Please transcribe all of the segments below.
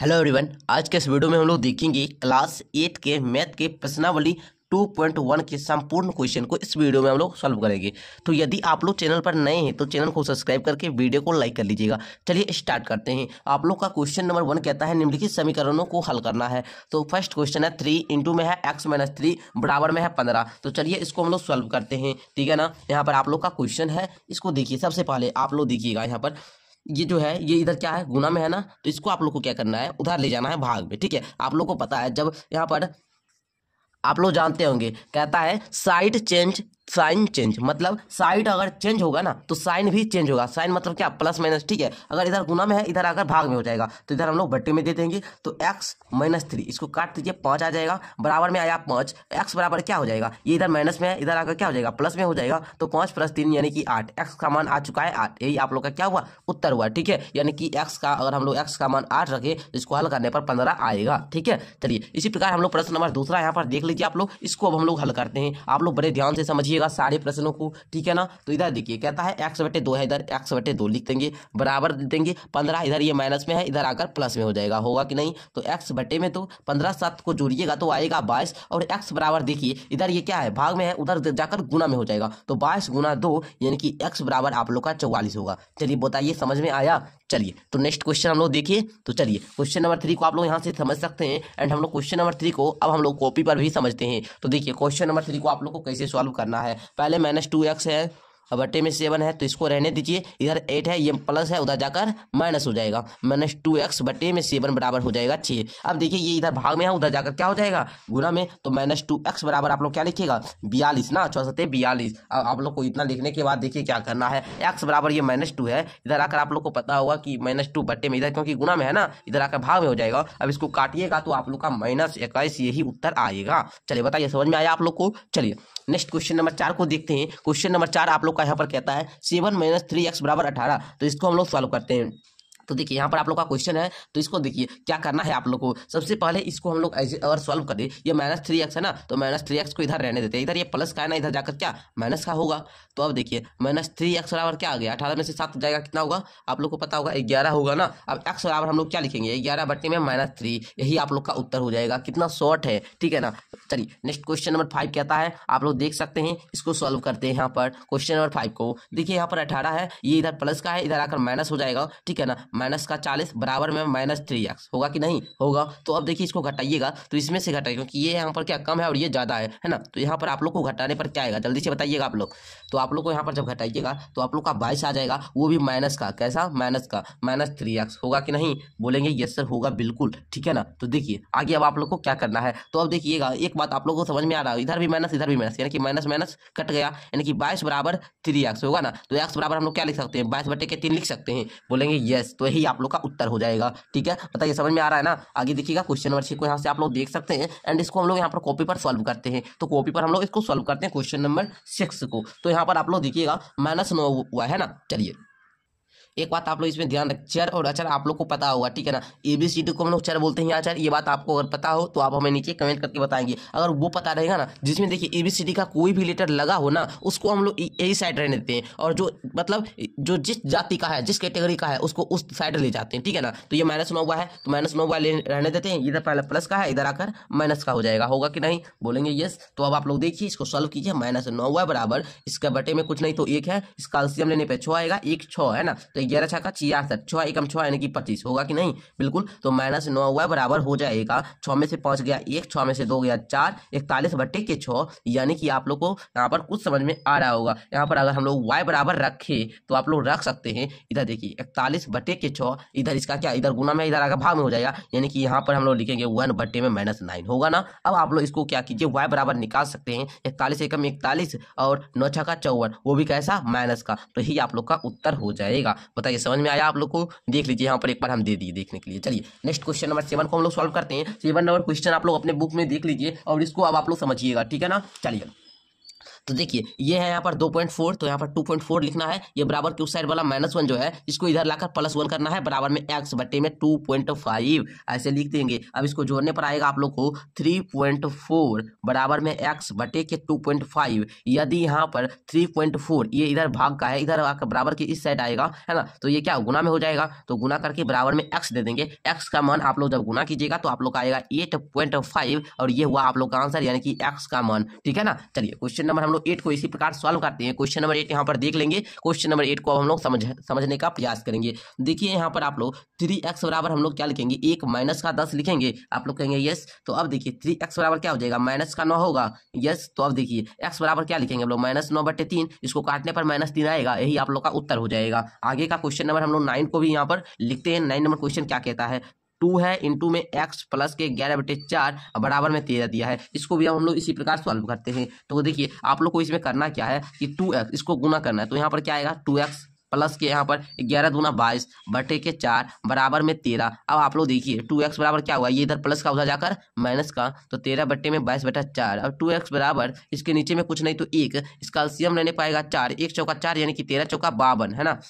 hello everyone आज के इस वीडियो में हम लोग देखेंगे क्लास एट के मैथ के प्रश्नावली 2.1 के संपूर्ण क्वेश्चन को इस वीडियो में हम लोग सॉल्व करेंगे तो यदि आप लोग चैनल पर नए हैं तो चैनल को सब्सक्राइब करके वीडियो को लाइक कर लीजिएगा चलिए स्टार्ट करते हैं आप लोग का क्वेश्चन नंबर वन कहता है निम्नलिखित समीकरणों को हल करना है तो फर्स्ट क्वेश्चन है थ्री इंटू में है एक्स माइनस थ्री बराबर में है पंद्रह तो चलिए इसको हम लोग सॉल्व करते हैं ठीक है ना यहाँ पर आप लोग का क्वेश्चन है इसको देखिए सबसे पहले आप लोग देखिएगा यहाँ पर ये जो है ये इधर क्या है गुना में है ना तो इसको आप लोग को क्या करना है उधर ले जाना है भाग में ठीक है आप लोग को पता है जब यहाँ पर आप लोग जानते होंगे कहता है साइड चेंज साइन चेंज मतलब साइड अगर चेंज होगा ना तो साइन भी चेंज होगा साइन मतलब क्या प्लस माइनस ठीक है अगर इधर गुना में है इधर आकर भाग में हो जाएगा तो इधर हम लोग बट्टे में दे देंगे तो एक्स माइनस थ्री इसको काट दीजिए पाँच आ जाएगा बराबर में आया पाँच एक्स बराबर क्या हो जाएगा ये इधर माइनस में है इधर आकर क्या हो जाएगा प्लस में हो जाएगा तो पाँच प्लस तीन यानी कि आठ एक्स का मान आ चुका है आठ यही आप लोग का क्या हुआ उत्तर हुआ ठीक है यानी कि एक्स का अगर हम लोग एक्स का मान आठ रखें तो इसको हल करने पर पंद्रह आएगा ठीक है चलिए इसी प्रकार हम लोग प्रश्न नंबर दूसरा यहाँ पर देख लीजिए आप लोग इसको अब हम लोग हल करते हैं आप लोग बड़े ध्यान से समझिए कीजिएगा सारे प्रश्नों को ठीक है ना तो इधर देखिए कहता है एक्स बटे दो है इधर एक्स बटे दो लिख देंगे बराबर दे देंगे पंद्रह इधर ये माइनस में है इधर आकर प्लस में हो जाएगा होगा कि नहीं तो एक्स बटे में तो पंद्रह सात को जोड़िएगा तो आएगा बाईस और एक्स बराबर देखिए इधर ये क्या है भाग में है उधर जाकर गुना में हो जाएगा तो बाईस गुना दो यानी कि एक्स बराबर आप लोग का चौवालीस होगा चलिए बताइए समझ में आया चलिए तो नेक्स्ट क्वेश्चन हम लोग देखिए तो चलिए क्वेश्चन नंबर थ्री को आप लोग यहाँ से समझ सकते हैं एंड हम लोग क्वेश्चन नंबर थ्री को अब हम लोग कॉपी पर भी समझते हैं तो देखिए क्वेश्चन नंबर थ्री को आप लोग को कैसे सॉल्व करना है है पहले माइनस टू एक्स है अब में सेवन है तो इसको रहने दीजिए इधर एट है ये प्लस है उधर जाकर माइनस हो जाएगा माइनस टू एक्स बट्टे में सेवन बराबर हो जाएगा छः अब देखिए ये इधर भाग में है उधर जाकर क्या हो जाएगा गुना में तो माइनस टू एक्स बराबर आप लोग क्या लिखिएगा बयालीस ना छः अच्छा सत्य बयालीस अब आप लोग को इतना लिखने के बाद देखिए क्या करना है एक्स बराबर ये माइनस टू है इधर आकर आप लोग को पता होगा कि माइनस टू बट्टे में इधर क्योंकि गुना में है ना इधर आकर भाग में हो जाएगा अब इसको काटिएगा तो आप लोग का माइनस इक्कीस यही उत्तर आएगा चलिए बताइए समझ में आया आप लोग को चलिए नेक्स्ट क्वेश्चन नंबर चार को देखते हैं क्वेश्चन नंबर चार आप लोग आपका यहाँ पर कहता है सेवन माइनस थ्री एक्स बराबर अठारह तो इसको हम लोग सॉल्व करते हैं तो देखिए यहाँ पर आप लोग का क्वेश्चन है तो इसको देखिए क्या करना है आप लोग को सबसे पहले इसको हम लोग ऐसे अगर सॉल्व करें ये माइनस थ्री एक्स है ना तो माइनस थ्री एक्स को इधर रहने देते हैं इधर ये प्लस का है ना इधर जाकर क्या माइनस का होगा तो अब देखिए माइनस थ्री एक्स बराबर क्या आ गया अठारह में से सात जाएगा कितना होगा आप लोग को पता होगा ग्यारह होगा ना अब एक्स बराबर हम लोग क्या लिखेंगे ग्यारह बट्टे में माइनस थ्री यही आप लोग का उत्तर हो जाएगा कितना शॉर्ट है ठीक है ना चलिए नेक्स्ट क्वेश्चन नंबर फाइव कहता है आप लोग देख सकते हैं इसको सॉल्व करते हैं यहाँ पर क्वेश्चन नंबर फाइव को देखिए यहाँ पर अठारह है ये इधर प्लस का है इधर आकर माइनस हो जाएगा ठीक है ना माइनस का चालीस बराबर में माइनस थ्री एक्स होगा कि नहीं होगा तो अब देखिए इसको घटाइएगा तो इसमें से घटाइए क्योंकि ये यहाँ पर क्या कम है और ये ज़्यादा है है ना तो यहाँ पर आप लोग को घटाने पर क्या आएगा जल्दी से बताइएगा आप लोग तो आप लोग को यहाँ पर जब घटाइएगा तो आप लोग का बाईस आ जाएगा वो भी माइनस का कैसा माइनस का माइनस थ्री एक्स होगा कि नहीं बोलेंगे यस सर होगा बिल्कुल ठीक है ना तो देखिए आगे अब आप लोग को क्या करना है तो अब देखिएगा एक बात आप लोग को समझ में आ रहा है इधर भी माइनस इधर भी माइनस यानी कि माइनस माइनस कट गया यानी कि बाईस बराबर थ्री एक्स होगा ना तो एक्स बराबर हम लोग क्या लिख सकते हैं बाईस बटे के तीन लिख सकते हैं बोलेंगे यस तो यही आप लोग का उत्तर हो जाएगा ठीक है बताइए समझ में आ रहा है ना आगे देखिएगा क्वेश्चन नंबर छः को यहाँ से आप लोग देख सकते हैं एंड इसको हम लोग यहाँ पर कॉपी पर सॉल्व करते हैं तो कॉपी पर हम लोग इसको सॉल्व करते हैं क्वेश्चन नंबर सिक्स को तो यहाँ पर आप लोग देखिएगा माइनस नौ हुआ है ना चलिए एक बात आप लोग इसमें ध्यान रख चर और अचर अच्छा आप लोग को पता होगा ठीक है ना ए बी सी डी को हम लोग चर बोलते हैं आचार ये बात आपको अगर पता हो तो आप हमें नीचे कमेंट करके बताएंगे अगर वो पता रहेगा ना जिसमें देखिए ए बी सी डी का कोई भी लेटर लगा हो ना उसको हम लोग यही साइड रहने देते हैं और जो मतलब जो जिस जाति का है जिस कैटेगरी का है उसको उस साइड ले जाते हैं ठीक है ना तो ये माइनस हुआ है तो माइनस नौ हुआ रहने देते हैं इधर पहले प्लस का है इधर आकर माइनस का हो जाएगा होगा कि नहीं बोलेंगे यस तो अब आप लोग देखिए इसको सॉल्व कीजिए माइनस नौ हुआ बराबर इसका बटे में कुछ नहीं तो एक है इसका एल्सियम लेने पर छो आएगा एक छो है ना तो तो ग्यारह छक्का छियासठ छः एकम छः यानी कि पच्चीस होगा कि नहीं बिल्कुल तो माइनस नौ हुआ बराबर हो जाएगा छः में से पाँच गया एक छः में से दो गया चार इकतालीस बट्टे के छः यानी कि आप लोग को यहाँ पर कुछ समझ में आ रहा होगा यहाँ पर अगर हम लोग वाई बराबर रखे तो आप लोग रख सकते हैं इधर देखिए इकतालीस बट्टे के छः इधर इसका क्या इधर गुना में इधर आगे भाग में हो जाएगा यानी कि यहाँ पर हम लोग लिखेंगे वन बट्टे में माइनस नाइन होगा ना अब आप लोग इसको क्या कीजिए वाई बराबर निकाल सकते हैं इकतालीस एकम इकतालीस और नौ का चौवन वो भी कैसा माइनस का तो यही आप लोग का उत्तर हो जाएगा बताइए समझ में आया आप लोग को देख लीजिए यहाँ पर एक बार हम दे दिए देखने के लिए चलिए नेक्स्ट क्वेश्चन नंबर सेवन को हम लोग सॉल्व करते हैं सेवन नंबर क्वेश्चन आप लोग अपने बुक में देख लीजिए और इसको अब आप लोग समझिएगा ठीक है ना चलिए तो देखिए ये है यहाँ पर दो पॉइंट फोर तो यहाँ पर टू पॉइंट फोर लिखना है ये बराबर के उस साइड वाला माइनस वन जो है इसको इधर लाकर प्लस वन करना है बराबर में एक्स बटे में टू पॉइंट फाइव ऐसे लिख देंगे अब इसको जोड़ने पर आएगा आप लोग को थ्री पॉइंट फोर बराबर में एक्स बटे के टू पॉइंट फाइव यदि यहाँ पर थ्री पॉइंट फोर ये इधर भाग का है इधर आकर बराबर के इस साइड आएगा है ना तो ये क्या गुना में हो जाएगा तो गुना करके बराबर में एक्स दे देंगे एक्स का मान आप लोग जब गुना कीजिएगा तो आप लोग का आएगा एट पॉइंट फाइव और ये हुआ आप लोग का आंसर यानी कि एक्स का मान ठीक है ना चलिए क्वेश्चन नंबर हम लोग एट को इसी प्रकार सॉल्व करते हैं क्वेश्चन नंबर एट यहाँ पर देख लेंगे क्वेश्चन नंबर एट को हम लोग समझ समझने का प्रयास करेंगे देखिए यहाँ पर आप लोग थ्री एक्स बराबर हम लोग क्या लिखेंगे एक माइनस का दस लिखेंगे आप लोग कहेंगे यस तो अब देखिए थ्री एक्स बराबर क्या हो जाएगा माइनस का नौ होगा यस तो अब देखिए एक्स बराबर क्या लिखेंगे हम लोग माइनस नौ बटे तीन इसको काटने पर माइनस तीन आएगा यही आप लोग का उत्तर हो जाएगा आगे का क्वेश्चन नंबर हम लोग नाइन को भी यहाँ पर लिखते हैं नाइन नंबर क्वेश्चन क्या कहता है टू है इंटू में एक्स प्लस के ग्यारह बटे चार बराबर में तेरह दिया है इसको भी हम लोग इसी प्रकार सॉल्व करते हैं तो देखिए आप लोग को इसमें करना क्या है कि टू एक्स इसको गुना करना है तो यहाँ पर क्या आएगा टू एक्स प्लस के यहाँ पर ग्यारह दूना बाईस बटे के चार बराबर में तेरह अब आप लोग देखिए टू एक्स बराबर क्या हुआ ये इधर प्लस का उधर जाकर माइनस का तो तेरह बटे में बाईस बटा चार अब टू एक्स बराबर इसके नीचे में कुछ नहीं तो एक इसका एल्सियम लेने पाएगा चार एक चौका चार यानी कि तेरह चौका बावन है ना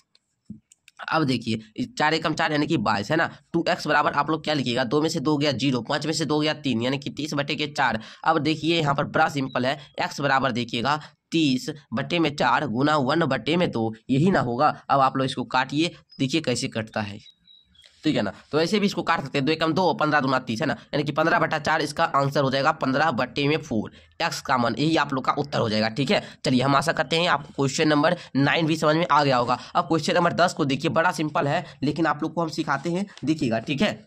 अब देखिए चार एकम चार यानी कि बाईस है ना टू एक्स बराबर आप लोग क्या लिखिएगा दो में से दो गया जीरो पाँच में से दो गया तीन यानी कि तीस बटे के चार अब देखिए यहाँ पर बड़ा सिंपल है एक्स बराबर देखिएगा तीस बटे में चार गुना वन बटे में दो यही ना होगा अब आप लोग इसको काटिए देखिए कैसे कटता है ठीक है ना तो ऐसे भी इसको काट सकते हैं दो एकम दो पंद्रह दुना तीस है ना यानी कि पंद्रह बटा चार इसका आंसर हो जाएगा पंद्रह बटे में फोर एक्स मन यही आप लोग का उत्तर हो जाएगा ठीक है चलिए हम आशा करते हैं आपको क्वेश्चन नंबर नाइन भी समझ में आ गया होगा अब क्वेश्चन नंबर दस को देखिए बड़ा सिंपल है लेकिन आप लोग को हम सिखाते हैं देखिएगा ठीक है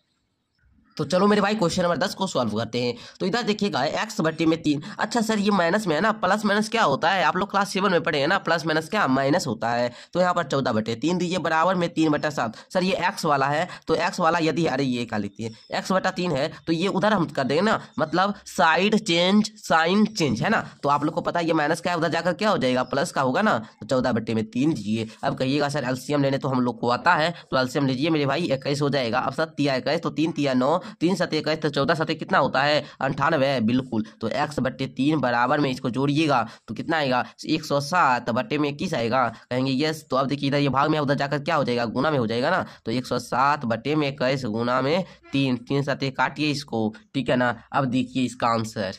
तो चलो मेरे भाई क्वेश्चन नंबर दस को सॉल्व करते हैं तो इधर देखिएगा एक्स बटे में तीन अच्छा सर ये माइनस में है ना प्लस माइनस क्या होता है आप लोग क्लास सेवन में पढ़े हैं ना प्लस माइनस क्या माइनस होता है तो यहाँ पर चौदह बटे तीन दीजिए बराबर में तीन बटा सात सर ये एक्स वाला है तो एक्स वाला यदि अरे ये क्या लिखते है एक्स बटा तीन है तो ये उधर हम कर देंगे ना मतलब साइड चेंज साइन चेंज है ना तो आप लोग को पता है ये माइनस क्या है उधर जाकर क्या हो जाएगा प्लस का होगा ना तो चौदह बटे में तीन दीजिए अब कहिएगा सर एल्सियम लेने तो हम लोग को आता है तो एल्सियम लीजिए मेरे भाई इक्कीस हो जाएगा अब सर तिया इक्कीस तो तीन तिया नौ तीन सत इक्कीस तो चौदह सत कितना होता है अंठानवे बिल्कुल तो एक्स बट्टे तीन बराबर में इसको जोड़िएगा तो कितना आएगा एक सौ सात बट्टे में इक्कीस आएगा कहेंगे यस तो अब देखिए इधर ये भाग में उधर जाकर क्या हो जाएगा गुना में हो जाएगा ना तो एक सौ सात बट्टे में इक्कीस गुना में तीन तीन सत काटिए इसको ठीक है ना अब देखिए इसका आंसर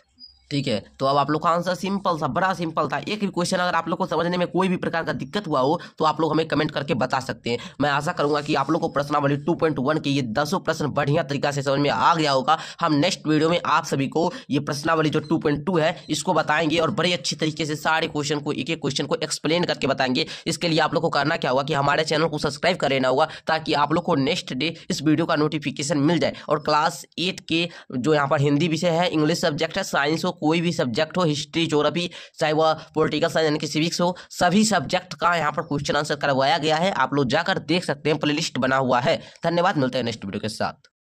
ठीक है तो अब आप लोग का आंसर सिंपल था बड़ा सिंपल था एक भी क्वेश्चन अगर आप लोग को समझने में कोई भी प्रकार का दिक्कत हुआ हो तो आप लोग हमें कमेंट करके बता सकते हैं मैं आशा करूंगा कि आप लोग को प्रश्नावली टू पॉइंट वन के ये दसों प्रश्न बढ़िया तरीका से समझ में आ गया होगा हम नेक्स्ट वीडियो में आप सभी को ये प्रश्नावली जो टू पॉइंट टू है इसको बताएंगे और बड़े अच्छी तरीके से सारे क्वेश्चन को एक एक क्वेश्चन को एक्सप्लेन करके बताएंगे इसके लिए आप लोग को करना क्या होगा कि हमारे चैनल को सब्सक्राइब कर लेना होगा ताकि आप लोग को नेक्स्ट डे इस वीडियो का नोटिफिकेशन मिल जाए और क्लास एट के जो यहाँ पर हिंदी विषय है इंग्लिश सब्जेक्ट है साइंस हो कोई भी सब्जेक्ट हो हिस्ट्री जोग्राफी चाहे वह पोलिटिकल साइंस यानी कि सिविक्स हो सभी सब्जेक्ट का यहाँ पर क्वेश्चन आंसर करवाया गया है आप लोग जाकर देख सकते हैं प्लेलिस्ट बना हुआ है धन्यवाद मिलते हैं नेक्स्ट वीडियो के साथ